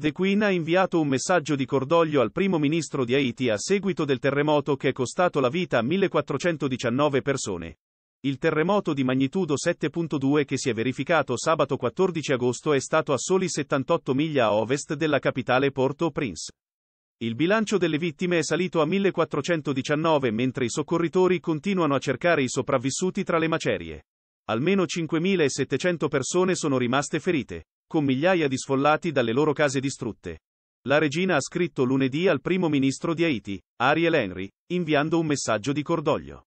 The Queen ha inviato un messaggio di cordoglio al primo ministro di Haiti a seguito del terremoto che è costato la vita a 1419 persone. Il terremoto di magnitudo 7.2 che si è verificato sabato 14 agosto è stato a soli 78 miglia a ovest della capitale Port-au-Prince. Il bilancio delle vittime è salito a 1419 mentre i soccorritori continuano a cercare i sopravvissuti tra le macerie. Almeno 5.700 persone sono rimaste ferite con migliaia di sfollati dalle loro case distrutte. La regina ha scritto lunedì al primo ministro di Haiti, Ariel Henry, inviando un messaggio di cordoglio.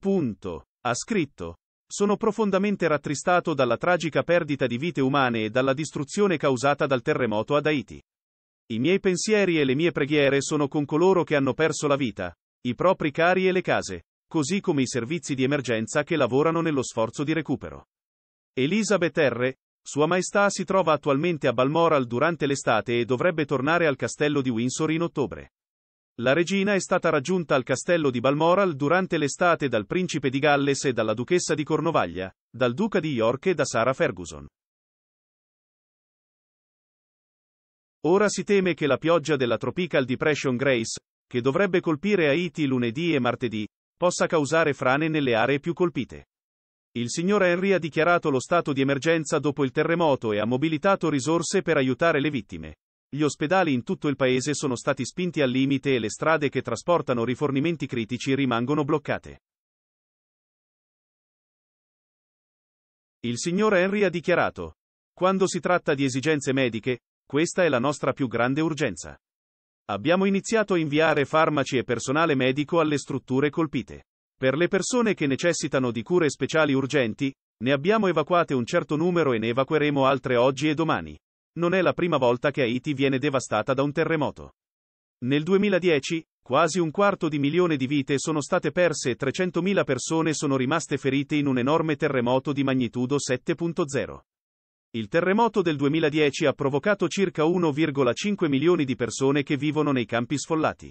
Punto. Ha scritto. Sono profondamente rattristato dalla tragica perdita di vite umane e dalla distruzione causata dal terremoto ad Haiti. I miei pensieri e le mie preghiere sono con coloro che hanno perso la vita, i propri cari e le case, così come i servizi di emergenza che lavorano nello sforzo di recupero. Elizabeth R. Sua Maestà si trova attualmente a Balmoral durante l'estate e dovrebbe tornare al castello di Windsor in ottobre. La regina è stata raggiunta al castello di Balmoral durante l'estate dal principe di Galles e dalla duchessa di Cornovaglia, dal duca di York e da Sarah Ferguson. Ora si teme che la pioggia della Tropical Depression Grace, che dovrebbe colpire Haiti lunedì e martedì, possa causare frane nelle aree più colpite. Il signor Henry ha dichiarato lo stato di emergenza dopo il terremoto e ha mobilitato risorse per aiutare le vittime. Gli ospedali in tutto il paese sono stati spinti al limite e le strade che trasportano rifornimenti critici rimangono bloccate. Il signor Henry ha dichiarato, quando si tratta di esigenze mediche, questa è la nostra più grande urgenza. Abbiamo iniziato a inviare farmaci e personale medico alle strutture colpite. Per le persone che necessitano di cure speciali urgenti, ne abbiamo evacuate un certo numero e ne evacueremo altre oggi e domani. Non è la prima volta che Haiti viene devastata da un terremoto. Nel 2010, quasi un quarto di milione di vite sono state perse e 300.000 persone sono rimaste ferite in un enorme terremoto di magnitudo 7.0. Il terremoto del 2010 ha provocato circa 1,5 milioni di persone che vivono nei campi sfollati.